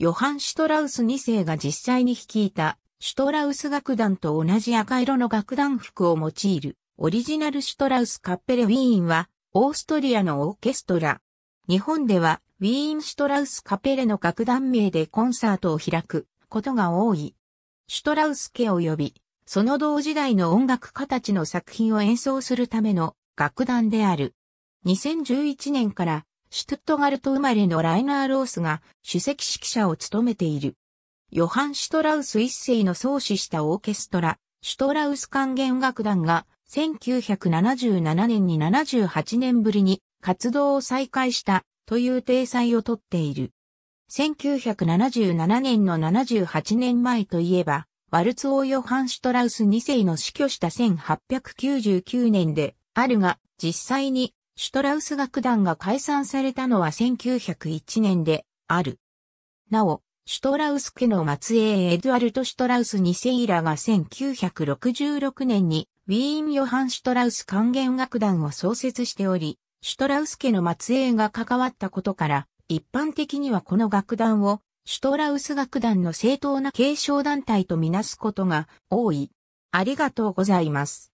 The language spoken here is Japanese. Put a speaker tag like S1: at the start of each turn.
S1: ヨハン・シュトラウス2世が実際に率いた、シュトラウス楽団と同じ赤色の楽団服を用いる、オリジナルシュトラウスカッペレウィーンは、オーストリアのオーケストラ。日本では、ウィーン・シュトラウスカペレの楽団名でコンサートを開くことが多い。シュトラウス家及び、その同時代の音楽家たちの作品を演奏するための楽団である。2011年からシュトットガルト生まれのライナー・ロースが主席指揮者を務めている。ヨハン・シュトラウス一世の創始したオーケストラ、シュトラウス管弦楽団が1977年に78年ぶりに活動を再開したという体裁をとっている。1977年の78年前といえば、ワルツオヨハン・シュトラウス2世の死去した1899年であるが、実際にシュトラウス楽団が解散されたのは1901年である。なお、シュトラウス家の末裔エドワルト・シュトラウス2世ラが1966年にウィーン・ヨハン・シュトラウス管弦楽団を創設しており、シュトラウス家の末裔が関わったことから、一般的にはこの楽団をシュトラウス楽団の正当な継承団体とみなすことが多い。ありがとうございます。